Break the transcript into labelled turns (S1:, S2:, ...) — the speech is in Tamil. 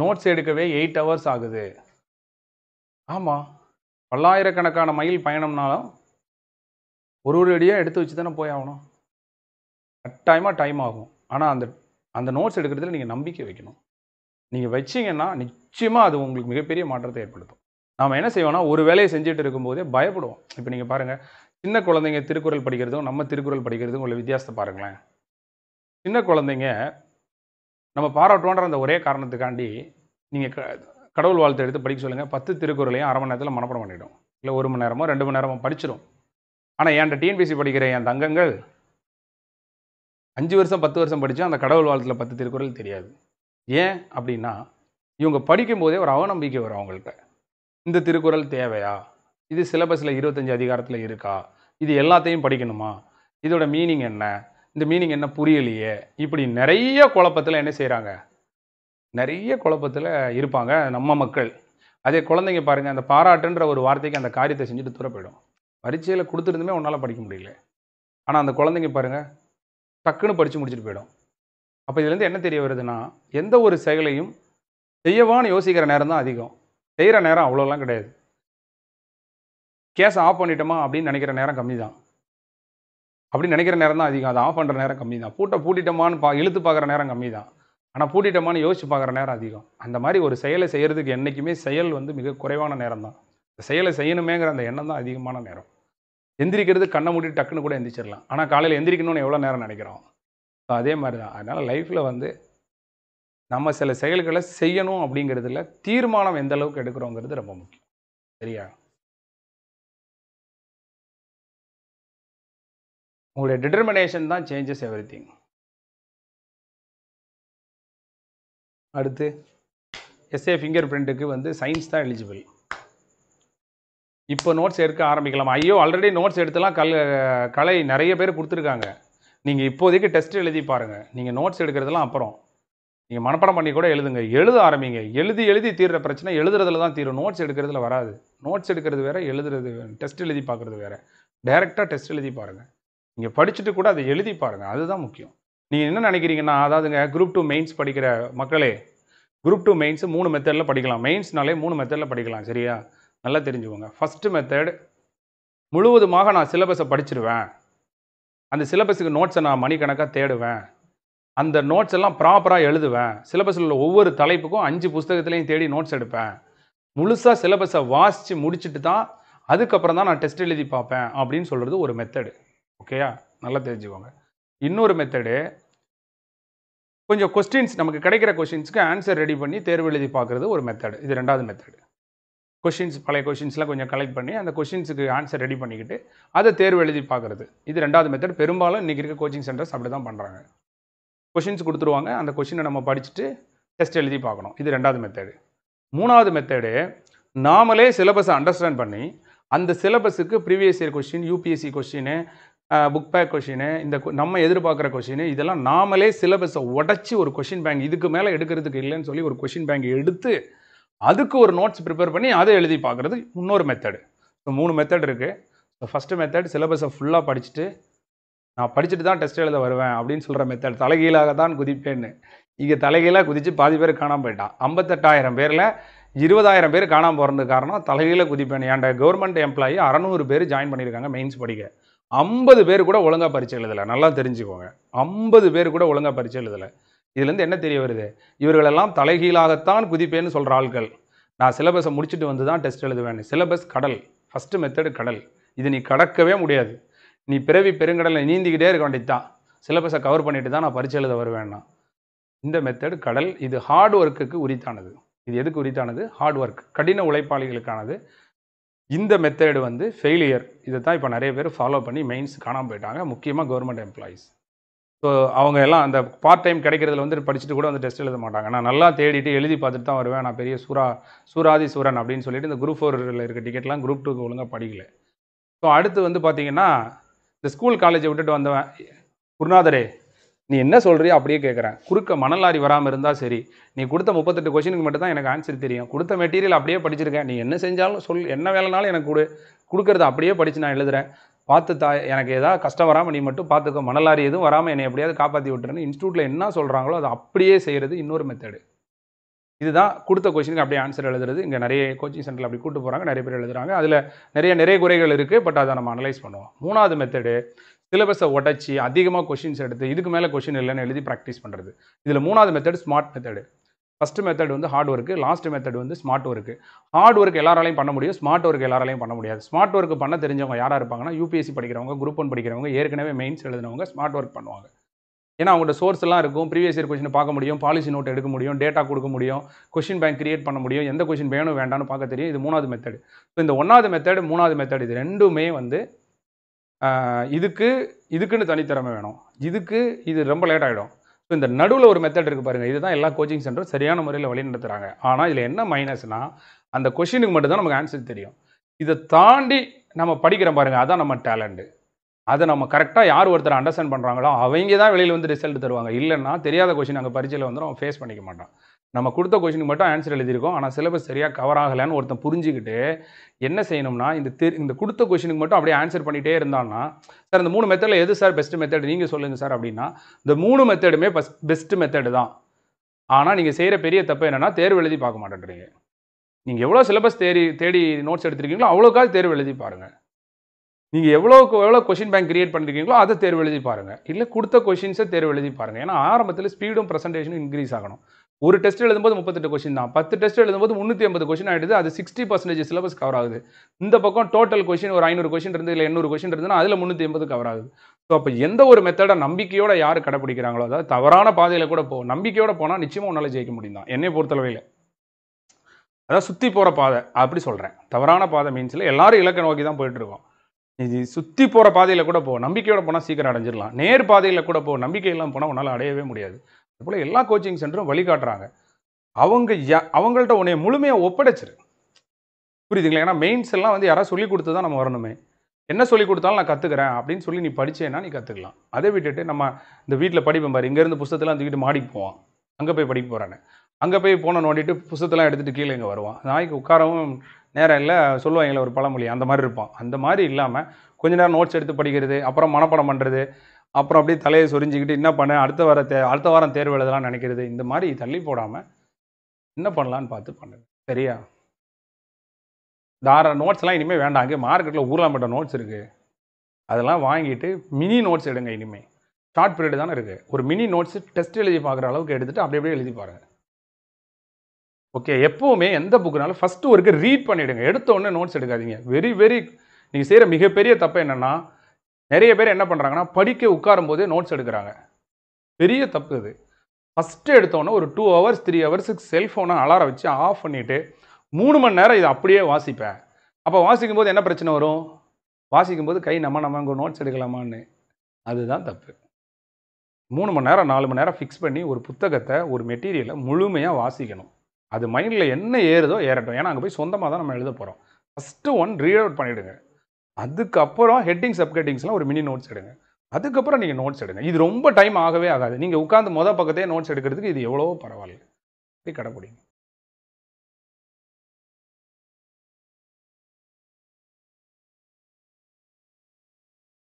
S1: நோட்ஸ் எடுக்கவே எயிட் ஹவர்ஸ் ஆகுது ஆமாம் பல்லாயிரக்கணக்கான மைல் பயணம்னாலும் ஒரு ஒரு அடியாக எடுத்து வச்சு தானே போய் ஆகணும் கட்டாயமாக டைம் ஆகும் ஆனால் அந்த அந்த நோட்ஸ் எடுக்கிறதுல நீங்கள் நம்பிக்கை வைக்கணும் நீங்கள் வச்சிங்கன்னா நிச்சயமாக அது உங்களுக்கு மிகப்பெரிய மாற்றத்தை ஏற்படுத்தும் நாம் என்ன செய்வோம்னா ஒரு வேலையை செஞ்சுட்டு இருக்கும்போதே பயப்படுவோம் இப்போ நீங்கள் பாருங்கள் சின்ன குழந்தைங்க திருக்குறள் படிக்கிறதும் நம்ம திருக்குறள் படிக்கிறதும் உள்ள வித்தியாசத்தை பாருங்களேன் சின்ன குழந்தைங்க நம்ம பாராட்டுவோன்ற அந்த ஒரே காரணத்துக்காண்டி நீங்கள் க கடவுள் வாழ்த்து எடுத்து படிக்க சொல்லுங்கள் பத்து திருக்குறளையும் அரை மணி நேரத்தில் மனப்படம் பண்ணிவிடும் இல்லை ஒரு மணி நேரமோ ரெண்டு மணி நேரமோ படிச்சிடும் ஆனால் என்கிட்ட டிஎன்பிசி படிக்கிற என் தங்கங்கள் அஞ்சு வருஷம் பத்து வருஷம் படித்தா அந்த கடவுள் வாழ்த்தில் பத்து திருக்குறள் தெரியாது ஏன் அப்படின்னா இவங்க படிக்கும்போதே ஒரு அவநம்பிக்கை வரும் அவங்கள்ட்ட இந்த திருக்குறள் தேவையா இது சிலபஸில் இருபத்தஞ்சி அதிகாரத்தில் இருக்கா இது எல்லாத்தையும் படிக்கணுமா இதோட மீனிங் என்ன இந்த மீனிங் என்ன புரியலையே இப்படி நிறைய குழப்பத்தில் என்ன செய்கிறாங்க நிறைய குழப்பத்தில் இருப்பாங்க நம்ம மக்கள் அதே குழந்தைங்க பாருங்கள் அந்த பாராட்டுன்ற ஒரு வார்த்தைக்கு அந்த காரியத்தை செஞ்சுட்டு தூர போயிடும் பரீட்சையில் கொடுத்துருந்துமே உன்னால் படிக்க முடியல ஆனால் அந்த குழந்தைங்க பாருங்கள் டக்குன்னு படித்து முடிச்சுட்டு போயிடும் அப்போ இதுலேருந்து என்ன தெரிய வருதுன்னா எந்த ஒரு செயலையும் செய்யவான்னு யோசிக்கிற நேரம் தான் அதிகம் செய்கிற நேரம் அவ்வளோலாம் கிடையாது கேஸை ஆஃப் பண்ணிட்டோமா அப்படின்னு நினைக்கிற நேரம் கம்மி தான் அப்படின்னு நினைக்கிற நேரம் தான் அதிகம் அதை ஆஃப் பண்ணுற நேரம் கம்மி தான் பூட்டை பூட்டிட்டோமான்னு பா இழுத்து பார்க்குற நேரம் கம்மி தான் ஆனால் பூட்டிட்டோமான்னு யோசிச்சு பார்க்குற நேரம் அதிகம் அந்த மாதிரி ஒரு செயலை செய்கிறதுக்கு என்றைக்குமே செயல் வந்து மிக குறைவான நேரம் தான் செயலை செய்யணுமேங்கிற அந்த எண்ணம் தான் அதிகமான நேரம் எந்திரிக்கிறது கண்ணை மூடி டக்குன்னு கூட எந்திரிச்சிடலாம் ஆனால் காலையில் எந்திரிக்கணும்னு எவ்வளோ நேரம் நினைக்கிறோம் ஸோ அதே மாதிரி தான் அதனால் லைஃப்பில் வந்து நம்ம சில செயல்களை செய்யணும் அப்படிங்கிறதுல தீர்மானம் எந்த அளவுக்கு எடுக்கிறோங்கிறது ரொம்ப முக்கியம் சரியா உங்களுடைய டிட்டர்மினேஷன் தான் சேஞ்சஸ் எவ்ரி திங் அடுத்து எஸ்ஏ ஃபிங்கர் பிரிண்ட்டுக்கு வந்து சயின்ஸ் தான் எலிஜிபிள் இப்போ நோட்ஸ் எடுக்க ஆரம்பிக்கலாம் ஐயோ ஆல்ரெடி நோட்ஸ் எடுத்துலாம் கல் கலை நிறைய பேர் கொடுத்துருக்காங்க நீங்கள் இப்போதைக்கு டெஸ்ட் எழுதி பாருங்கள் நீங்கள் நோட்ஸ் எடுக்கிறதுலாம் அப்புறம் நீங்கள் மனப்பாடம் பண்ணி கூட எழுதுங்க எழுத ஆரம்பிங்க எழுதி எழுதி தீர்ற பிரச்சனை எழுதுறதுல தான் தீரும் நோட்ஸ் எடுக்கிறதுல வராது நோட்ஸ் எடுக்கிறது வேறு எழுதுறது டெஸ்ட் எழுதி பார்க்குறது வேறு டைரெக்டாக டெஸ்ட் எழுதி பாருங்கள் நீங்கள் படிச்சுட்டு கூட அதை எழுதி பாருங்கள் அதுதான் முக்கியம் நீங்கள் என்ன நினைக்கிறீங்கன்னா அதாவதுங்க குரூப் டூ மெயின்ஸ் படிக்கிற மக்களே குரூப் டூ மெயின்ஸ் மூணு மெத்தடில் படிக்கலாம் மெயின்ஸ்னாலே மூணு மெத்தடில் படிக்கலாம் சரியா நல்லா தெரிஞ்சுக்கோங்க ஃபஸ்ட்டு மெத்தட் முழுவதுமாக நான் சிலபஸை படிச்சிடுவேன் அந்த சிலபஸுக்கு நோட்ஸை நான் மணிக்கணக்காக தேடுவேன் அந்த நோட்ஸ் எல்லாம் ப்ராப்பராக எழுதுவேன் சிலபஸில் உள்ள ஒவ்வொரு தலைப்புக்கும் அஞ்சு புஸ்தகத்துலேயும் தேடி நோட்ஸ் எடுப்பேன் முழுசாக சிலபஸை வாசித்து முடிச்சுட்டு தான் அதுக்கப்புறம் தான் நான் டெஸ்ட் எழுதி பார்ப்பேன் அப்படின்னு சொல்கிறது ஒரு மெத்தடு ஓகேயா நல்லா தெரிஞ்சுக்கோங்க இன்னொரு மெத்தடு கொஞ்சம் கொஸ்டின்ஸ் நமக்கு கிடைக்கிற கொஷின்ஸ்க்கு ஆன்சர் ரெடி பண்ணி தேர்வு எழுதி பார்க்குறது ஒரு மெத்தடு இது ரெண்டாவது மெத்தடு கொஷின்ஸ் பழைய கொஷின்ஸ்லாம் கொஞ்சம் கலெக்ட் பண்ணி அந்த கொஷின்ஸுக்கு ஆன்சர் ரெடி பண்ணிக்கிட்டு அதை தேர்வு எழுதி பார்க்குறது இது ரெண்டாவது மெத்தட் பெரும்பாலும் இன்றைக்கி இருக்க கோச்சிங் சென்டர்ஸ் அப்படி தான் பண்ணுறாங்க கொஷின்ஸ் கொடுத்துருவாங்க அந்த கொஷினை நம்ம படிச்சுட்டு டெஸ்ட் எழுதி பார்க்கணும் இது ரெண்டாவது மெத்தடு மூணாவது மெத்தடு நாமளே சிலபஸை அண்டர்ஸ்டாண்ட் பண்ணி அந்த சிலபஸுக்கு previous year question UPSC question book back question இந்த நம்ம எதிர்பார்க்குற கொஷின் இதெல்லாம் நாமளே சிலபஸை உடச்சி ஒரு கொஷின் பேங்க் இதுக்கு மேலே எடுக்கிறதுக்கு இல்லைன்னு சொல்லி ஒரு கொஷின் பேங்க் எடுத்து அதுக்கு ஒரு நோட்ஸ் ப்ரிப்பேர் பண்ணி அதை எழுதி பார்க்குறது இன்னொரு மெத்தடு ஸோ மூணு மெத்தட் இருக்குது ஸோ ஃபஸ்ட்டு மெத்தட் சிலபஸை ஃபுல்லாக படிச்சுட்டு நான் படிச்சுட்டு தான் டெஸ்ட் எழுத வருவேன் அப்படின்னு சொல்கிற மெத்தட் தலைகீழாக தான் குதிப்பேன்னு இங்கே தலைகீழாக குதித்து பாதி பேர் காணாமல் போயிட்டான் ஐம்பத்தெட்டாயிரம் பேரில் இருபதாயிரம் பேர் காணாமல் போகிறது காரணம் தலைகீழ குதிப்பேன் என் கவர்மெண்ட் எம்ப்ளாயி அறநூறு பேர் ஜாயின் பண்ணியிருக்காங்க மெயின்ஸ் படிக்க ஐம்பது பேர் கூட ஒழுங்காக பரிச்சை எழுதலை நல்லா தெரிஞ்சுக்கோங்க ஐம்பது பேர் கூட ஒழுங்காக பரிச்சை எழுதலை இதுலேருந்து என்ன தெரிய வருது இவர்களெல்லாம் தலைகீழாகத்தான் குதிப்பேன்னு சொல்கிற ஆள்கள் நான் சிலபஸை முடிச்சுட்டு வந்து தான் டெஸ்ட் எழுதுவேன் சிலபஸ் கடல் ஃபஸ்ட்டு மெத்தடு கடல் இது நீ கடக்கவே முடியாது நீ பிறவி பெருங்கடலில் நீந்திக்கிட்டே இருக்க வேண்டியது தான் சிலபஸை கவர் பண்ணிட்டு தான் நான் பரிச்சை எழுத வருவேன்னா இந்த மெத்தடு கடல் இது ஹார்ட் ஒர்க்குக்கு உரித்தானது இது எதுக்கு உரித்தானது ஹார்ட் ஒர்க் கடின உழைப்பாளிகளுக்கானது இந்த மெத்தேடு வந்து ஃபெயிலியர் இதை தான் இப்போ நிறைய பேர் ஃபாலோ பண்ணி மெயின்ஸ் காணாமல் போயிட்டாங்க முக்கியமாக கவர்மெண்ட் எம்ப்ளாயீஸ் ஸோ அவங்க எல்லாம் அந்த பார்ட் டைம் கிடைக்கிறதுல வந்து படிச்சுட்டு கூட வந்து டெஸ்ட் எழுத மாட்டாங்க நான் நல்லா தேடிட்டு எழுதி பார்த்துட்டு தான் வருவேன் நான் பெரிய சூரா சூராதி சூரன் அப்படின்னு சொல்லிட்டு இந்த குரூப் ஃபோரில் இருக்க டிக்கெட்லாம் குரூப் டூக்கு ஒழுங்காக படிக்கல ஸோ அடுத்து வந்து பார்த்திங்கன்னா இந்த ஸ்கூல் காலேஜை விட்டுட்டு வந்தவன் குருநாதரே நீ என்ன சொல்கிறியோ அப்படியே கேட்குறேன் குறுக்க மணலாரி வராமல் இருந்தால் சரி நீ கொடுத்த முப்பத்தெட்டு கொஷினுக்கு மட்டும் தான் எனக்கு ஆன்சர் தெரியும் கொடுத்த மெட்டீரியல் அப்படியே படிச்சிருக்கேன் நீ என்ன செஞ்சாலும் சொல் என்ன வேலைனாலும் எனக்கு கொடு கொடுக்குறத அப்படியே படித்து நான் எழுதுகிறேன் பார்த்து தா எனக்கு ஏதாவது கஷ்டம் வராமல் நீ மட்டும் பார்த்துக்கோ மணலாரி எதுவும் வராமல் என்னை எப்படியாவது காப்பாற்றி விட்டுறேன் இன்ஸ்டியூட்டில் என்ன சொல்கிறாங்களோ அதை அப்படியே செய்கிறது இன்னொரு மெத்தடு இதுதான் கொடுத்த கொஷினுக்கு அப்படியே ஆன்சர் எழுதுறது இங்கே நிறைய கோச்சிங் சென்டரில் அப்படி கூட்டு போகிறாங்க நிறைய பேர் எழுதுகிறாங்க அதில் நிறைய நிறைய குறைகள் இருக்குது பட் அதை நம்ம அனலைஸ் பண்ணுவோம் மூணாவது மெத்தடு சிலபஸை உடச்சி அதிகமாக கொஷின்ஸ் எடுத்து இதுக்கு மேலே கொஷின் இல்லைன்னு எழுதி ப்ராக்டிஸ் பண்ணுறது இதில் மூணாவது method smart method first method வந்து ஹார்ட் ஒர்க்கு லாஸ்ட் மெத்தட் வந்து ஸ்மார்ட் ஒர்க்கு ஹார்ட் ஒர்க் எல்லாராலையும் பண்ண முடியும் ஸ்மார்ட் ஒர்க் எல்லாராலையும் பண்ண முடியாது ஸ்மார்ட் ஒர்க் பண்ண தெரிஞ்சவங்க யாராக இருப்பாங்கன்னா யூபிஎஸ்சி படிக்கிறவங்க குரூப் ஒன் படிக்கிறவங்க ஏற்கனவே மெயின்ஸ் எழுதினவங்க ஸ்மார்ட் ஒர்க் பண்ணுவாங்க ஏன்னா அவங்களோட சோர்ஸ் எல்லாம் இருக்கும் ப்ரீவியஸ் இயர் கொஷின் பார்க்க முடியும் பாலிசி நோட் எடுக்க முடியும் டேட்டா கொடுக்க முடியும் கொஷின் பேங்க் கிரியேட் பண்ண முடியும் எந்த கொஷின் வேணும் வேண்டாம்னு பார்க்க தெரியும் இது மூணாவது மெத்தட் ஸோ இந்த ஒன்றாவது மெத்தட் மூணாவது மெத்தட் இது ரெண்டுமே வந்து இதுக்கு இதுக்குன்னு தனித்திறமை வேணும் இதுக்கு இது ரொம்ப லேட் ஆகிடும் ஸோ இந்த நடுவில் ஒரு மெத்தட் இருக்குது பாருங்கள் இதுதான் எல்லா கோச்சிங் சென்டரும் சரியான முறையில் வழி நடத்துகிறாங்க ஆனால் இதில் என்ன மைனஸ்னால் அந்த கொஷினுக்கு மட்டும்தான் நமக்கு ஆன்சர் தெரியும் இதை தாண்டி நம்ம படிக்கிறோம் பாருங்கள் அதான் நம்ம டேலண்ட்டு அதை நம்ம கரெக்டாக யார் ஒருத்தர் அண்டர்ஸ்டாண்ட் பண்ணுறாங்களோ அவங்க தான் வெளியில் வந்து ரிசல்ட் தருவாங்க இல்லைன்னா தெரியாத கொஷின் அங்கே பரீட்சையில் வந்து அவன் ஃபேஸ் பண்ணிக்க மாட்டான் நம்ம கொடுத்த கொஷினுக்கு மட்டும் ஆன்சர் எழுதியிருக்கோம் ஆனால் சிலபஸ் சரியாக கவர் ஆகலைன்னு ஒருத்தன் புரிஞ்சுக்கிட்டு என்ன செய்யணும்னா இந்த தெரி இந்த கொடுத்த கொஷினுக்கு மட்டும் அப்படியே ஆன்சர் பண்ணிகிட்டே இருந்தான்னா சார் இந்த மூணு மெத்தடில் எது சார் பெஸ்ட் மெத்தட் நீங்கள் சொல்லுங்கள் சார் அப்படின்னா இந்த மூணு மெத்தடுமே ஃபஸ்ட் பெஸ்ட் மெத்தடு தான் ஆனால் நீங்கள் செய்கிற பெரிய தப்பு என்னென்னா தேர்வு எழுதி பார்க்க மாட்டேன்றீங்க நீங்கள் எவ்வளோ சிலபஸ் தேடி தேடி நோட்ஸ் எடுத்துருக்கீங்களோ அவ்வளோக்காக தேர்வு எழுதி பாருங்கள் நீங்கள் எவ்வளோக்கு எவ்வளோ கொஷின் பேங்க் கிரியேட் பண்ணிருக்கீங்களோ அதை தேர்வு எழுதி பாருங்கள் இல்லை கொடுத்த கொஷின்ஸை தேர்வு எழுதி பாருங்கள் ஏன்னா ஆரம்பத்தில் ஸ்பீடும் ப்ரெசன்டேஷனும் இன்க்ரீஸ் ஆகணும் ஒரு டெஸ்ட் எழுதும்போது முப்பத்தெட்டு கொஸ்டின் தான் பத்து டெஸ்ட் எழுதும்போது முந்நூற்றி ஐம்பது கொஸ்டின் ஆகிடுது அது சிக்ஸ்டி பர்சன்டேஜ் சிலபஸ் கவர் ஆகுது இந்த பக்கம் டோட்டல் கொஸ்டின் ஒரு ஐநூறு கொஸ்டின் இருந்து இல்லை எண்ணூறு கொஸ்டின் இருந்ததுன்னா அதில் முந்நூற்றி ஐம்பது கவர் ஆகுது ஸோ அப்போ எந்த ஒரு மெத்தடை நம்பிக்கையோட யார் கடைப்பிடிக்கிறாங்களோ அதாவது தவறான பாதையில் கூட போ நம்பிக்கையோட போனால் நிச்சயமாக உன்னால் ஜெயிக்க முடியும் தான் என்னை பொறுத்தளவையில் அதான் சுற்றி போகிற பாதை அப்படி சொல்கிறேன் தவறான பாதை மீன்ஸில் எல்லாரும் இலக்க நோக்கி தான் போயிட்டுருக்கோம் இது சுற்றி போகிற பாதையில் கூட போ நம்பிக்கையோட போனால் சீக்கிரம் அடைஞ்சிடலாம் நேர் பாதையில் கூட போ நம்பிக்கையெல்லாம் போனால் உன்னால் அடையவே முடியாது போல் எல்லா கோச்சிங் சென்டரும் வழிகாட்டுறாங்க அவங்க அவங்கள்ட்ட உன்னைய முழுமையாக ஒப்படைச்சிரு புரியுதுங்களா ஏன்னா மெயின்ஸ் எல்லாம் வந்து யாராவது சொல்லி கொடுத்து தான் நம்ம வரணுமே என்ன சொல்லிக் கொடுத்தாலும் நான் கற்றுக்கிறேன் அப்படின்னு சொல்லி நீ படித்தேன்னா நீ கற்றுக்கலாம் அதை விட்டுட்டு நம்ம இந்த வீட்டில் படிப்பேன் பாரு இங்கேருந்து புஸ்தத்தெல்லாம் தூக்கிட்டு மாடிக்கு போவான் அங்கே போய் படிக்க போகிறானே அங்கே போய் போன நோண்டிட்டு புத்தகத்தெலாம் எடுத்துகிட்டு கீழே இங்கே வருவான் நாய்க்கு உட்காரவும் நேரம் இல்லை சொல்லுவாங்களே ஒரு பழமொழி அந்த மாதிரி இருப்பான் அந்த மாதிரி இல்லாமல் கொஞ்ச நேரம் நோட்ஸ் எடுத்து படிக்கிறது அப்புறம் மனப்பாடம் பண்ணுறது அப்புறம் அப்படியே தலையை சொரிஞ்சிக்கிட்டு என்ன பண்ண அடுத்த வார தே அடுத்த வாரம் தேர்வு எழுதலாம் நினைக்கிறது இந்த மாதிரி தள்ளி போடாமல் என்ன பண்ணலான்னு பார்த்து பண்ணுங்க சரியா தார நோட்ஸ்லாம் இனிமேல் வேண்டாம் அங்கே மார்க்கெட்டில் ஊர்லாம்பட்ட நோட்ஸ் இருக்குது அதெல்லாம் வாங்கிட்டு மினி நோட்ஸ் எடுங்க இனிமேல் ஷார்ட் பீரியடு தானே இருக்குது ஒரு மினி நோட்ஸ் டெஸ்ட் எழுதி பார்க்குற அளவுக்கு எடுத்துகிட்டு அப்படி அப்படியே எழுதி பாருங்கள் ஓகே எப்போவுமே எந்த புக்குனாலும் ஃபஸ்ட்டு ஒருக்கு ரீட் பண்ணிவிடுங்க எடுத்தோடனே நோட்ஸ் எடுக்காதீங்க வெரி வெரி நீங்கள் செய்கிற மிகப்பெரிய தப்பு என்னென்னா நிறைய பேர் என்ன பண்ணுறாங்கன்னா படிக்க உட்காரும் போதே நோட்ஸ் எடுக்கிறாங்க பெரிய தப்பு இது ஃபஸ்ட்டு எடுத்தோன்னே ஒரு டூ ஹவர்ஸ் த்ரீ ஹவர்ஸுக்கு செல்ஃபோனை அலாரம் வச்சு ஆஃப் பண்ணிவிட்டு மூணு மணி நேரம் இதை அப்படியே வாசிப்பேன் அப்போ வாசிக்கும் போது என்ன பிரச்சனை வரும் வாசிக்கும் போது கை நம்ம நம்ம நோட்ஸ் எடுக்கலாமான்னு அதுதான் தப்பு மூணு மணி நேரம் நாலு மணி நேரம் ஃபிக்ஸ் பண்ணி ஒரு புத்தகத்தை ஒரு மெட்டீரியலை முழுமையாக வாசிக்கணும் அது மைண்டில் என்ன ஏறுதோ ஏறட்டும் ஏன்னா அங்கே போய் சொந்தமாக தான் நம்ம எழுத போகிறோம் ஃபஸ்ட்டு ஒன் ரீட் அவுட் பண்ணிவிடுங்க அதுக்கப்புறம் ஹெட்டிங் சப்கெட்டிங்ஸ்லாம் ஒரு மினி நோட்ஸ் எடுங்க அதுக்கப்புறம் நீங்கள் நோட்ஸ் எடுங்க இது ரொம்ப டைம் ஆகவே ஆகாது நீங்கள் உட்காந்து மொதல் பக்கத்தையே நோட்ஸ் எடுக்கிறதுக்கு இது எவ்வளோ பரவாயில்ல இப்படி கடைப்பிடிங்க